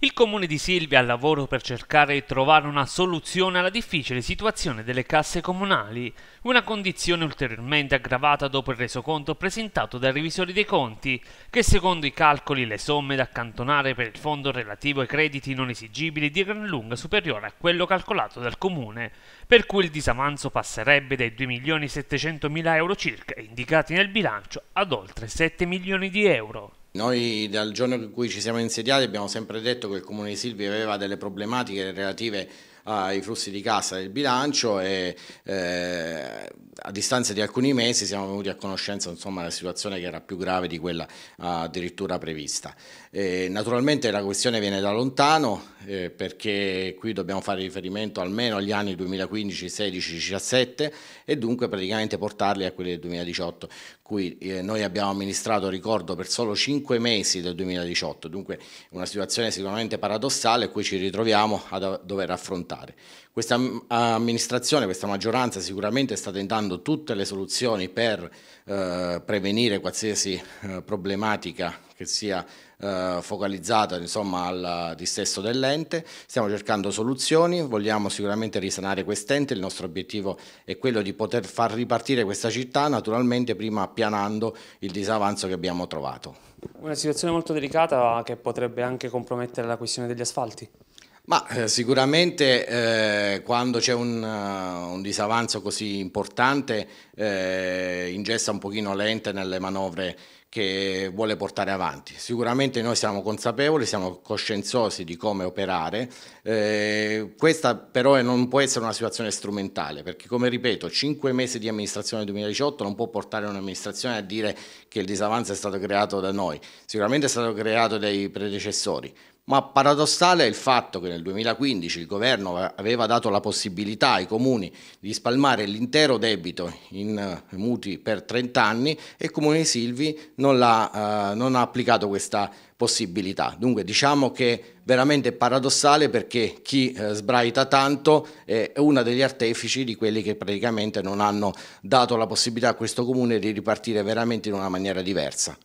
Il comune di Silvia al lavoro per cercare di trovare una soluzione alla difficile situazione delle casse comunali, una condizione ulteriormente aggravata dopo il resoconto presentato dai revisori dei conti, che secondo i calcoli le somme da accantonare per il fondo relativo ai crediti non esigibili di gran lunga superiore a quello calcolato dal comune, per cui il disavanzo passerebbe dai 2.700.000 euro circa indicati nel bilancio ad oltre 7 milioni di euro. Noi dal giorno in cui ci siamo insediati abbiamo sempre detto che il Comune di Silvi aveva delle problematiche relative ai flussi di cassa del bilancio e eh, a distanza di alcuni mesi siamo venuti a conoscenza insomma, della situazione che era più grave di quella addirittura prevista. E, naturalmente la questione viene da lontano, eh, perché qui dobbiamo fare riferimento almeno agli anni 2015, 16, 17 e dunque praticamente portarli a quelli del 2018, cui eh, noi abbiamo amministrato, ricordo, per solo 5 mesi del 2018, dunque una situazione sicuramente paradossale a cui ci ritroviamo a dover affrontare. Questa amministrazione, questa maggioranza sicuramente sta tentando tutte le soluzioni per eh, prevenire qualsiasi eh, problematica che sia eh, focalizzata insomma, al distesso dell'ente. Stiamo cercando soluzioni, vogliamo sicuramente risanare quest'ente, il nostro obiettivo è quello di poter far ripartire questa città naturalmente prima appianando il disavanzo che abbiamo trovato. Una situazione molto delicata che potrebbe anche compromettere la questione degli asfalti. Ma eh, sicuramente eh, quando c'è un, uh, un, disavanzo così importante eh, ingessa un pochino l'ente nelle manovre che vuole portare avanti. Sicuramente noi siamo consapevoli, siamo coscienziosi di come operare, eh, questa però non può essere una situazione strumentale perché come ripeto cinque mesi di amministrazione 2018 non può portare un'amministrazione a dire che il disavanzo è stato creato da noi, sicuramente è stato creato dai predecessori, ma paradossale è il fatto che nel 2015 il governo aveva dato la possibilità ai comuni di spalmare l'intero debito in eh, mutui per 30 anni e il comune di Silvi non, ha, eh, non ha applicato questa possibilità. Dunque diciamo che veramente paradossale perché chi eh, sbraita tanto è uno degli artefici di quelli che praticamente non hanno dato la possibilità a questo comune di ripartire veramente in una maniera diversa.